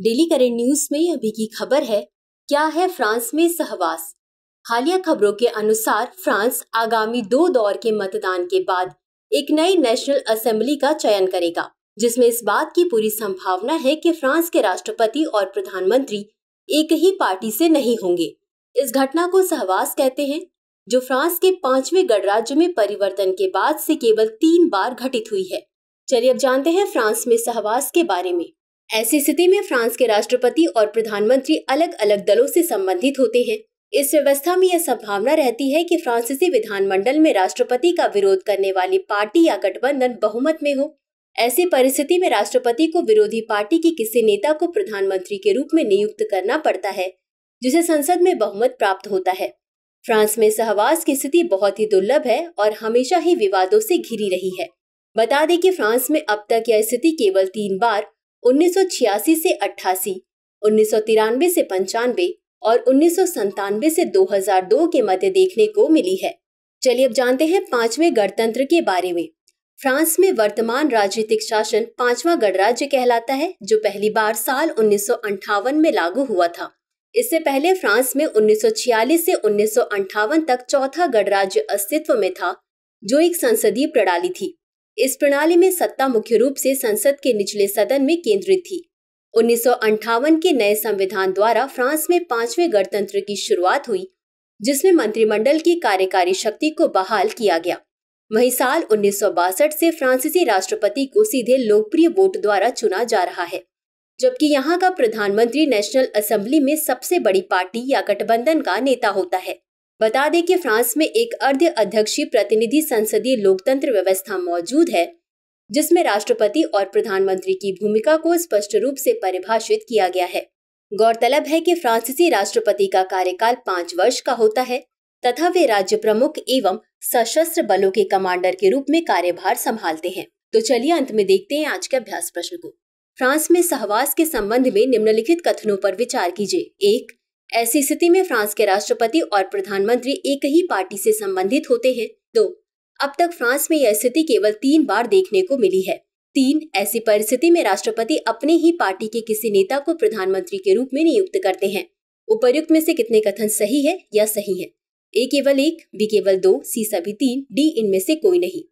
daily current news में अभी की खबर है क्या है फ्रांस में सहवास हालिया खबरों के अनुसार फ्रांस आगामी दो दौर के मतदान के बाद एक नई नेशनल असेंबली का चयन करेगा जिसमें इस बात की पूरी संभावना है कि फ्रांस के राष्ट्रपति और प्रधानमंत्री एक ही पार्टी से नहीं होंगे इस घटना को सहवास कहते हैं जो फ्रांस के पांचवें गणराज्य में परिवर्तन के बाद से केवल तीन बार घटित हुई है चलिए अब जानते हैं फ्रांस में सहवास के बारे में ऐसी स्थिति में फ्रांस के राष्ट्रपति और प्रधानमंत्री अलग अलग दलों से संबंधित होते हैं इस व्यवस्था में यह संभावना रहती है कि फ्रांसीसी विधानमंडल में राष्ट्रपति का विरोध करने वाली पार्टी या गठबंधन बहुमत में हो ऐसी परिस्थिति में राष्ट्रपति को विरोधी पार्टी के किसी नेता को प्रधानमंत्री के रूप में नियुक्त करना पड़ता है जिसे संसद में बहुमत प्राप्त होता है फ्रांस में सहवास की स्थिति बहुत ही दुर्लभ है और हमेशा ही विवादों से घिरी रही है बता दें कि फ्रांस में अब तक यह स्थिति केवल तीन बार 1986 से 88, उन्नीस से पंचानवे और उन्नीस से 2002 के मध्य देखने को मिली है चलिए अब जानते हैं पांचवें गणतंत्र के बारे में फ्रांस में वर्तमान राजनीतिक शासन पांचवा गणराज्य कहलाता है जो पहली बार साल उन्नीस में लागू हुआ था इससे पहले फ्रांस में 1946 से उन्नीस तक चौथा गणराज्य अस्तित्व में था जो एक संसदीय प्रणाली थी इस प्रणाली में सत्ता मुख्य रूप से संसद के निचले सदन में केंद्रित थी उन्नीस के नए संविधान द्वारा फ्रांस में पांचवें गणतंत्र की शुरुआत हुई जिसमें मंत्रिमंडल की कार्यकारी शक्ति को बहाल किया गया वही साल उन्नीस से फ्रांसीसी राष्ट्रपति को सीधे लोकप्रिय वोट द्वारा चुना जा रहा है जबकि यहाँ का प्रधानमंत्री नेशनल असेंबली में सबसे बड़ी पार्टी या गठबंधन का नेता होता है बता दें कि फ्रांस में एक अर्ध अध्यक्षीय प्रतिनिधि संसदीय लोकतंत्र व्यवस्था मौजूद है जिसमें राष्ट्रपति और प्रधानमंत्री की भूमिका को स्पष्ट रूप से परिभाषित किया गया है गौरतलब है कि फ्रांसीसी राष्ट्रपति का कार्यकाल पाँच वर्ष का होता है तथा वे राज्य प्रमुख एवं सशस्त्र बलों के कमांडर के रूप में कार्यभार संभालते हैं तो चलिए अंत में देखते हैं आज के अभ्यास प्रश्न को फ्रांस में सहवास के संबंध में निम्नलिखित कथनों पर विचार कीजिए एक ऐसी स्थिति में फ्रांस के राष्ट्रपति और प्रधानमंत्री एक ही पार्टी से संबंधित होते हैं दो अब तक फ्रांस में यह स्थिति केवल तीन बार देखने को मिली है तीन ऐसी परिस्थिति में राष्ट्रपति अपने ही पार्टी के किसी नेता को प्रधानमंत्री के रूप में नियुक्त करते हैं उपर्युक्त में से कितने कथन सही है या सही है ए केवल एक बी केवल दो सी सभी तीन डी इनमें से कोई नहीं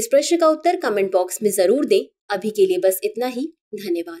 इस प्रश्न का उत्तर कमेंट बॉक्स में जरूर दें अभी के लिए बस इतना ही धन्यवाद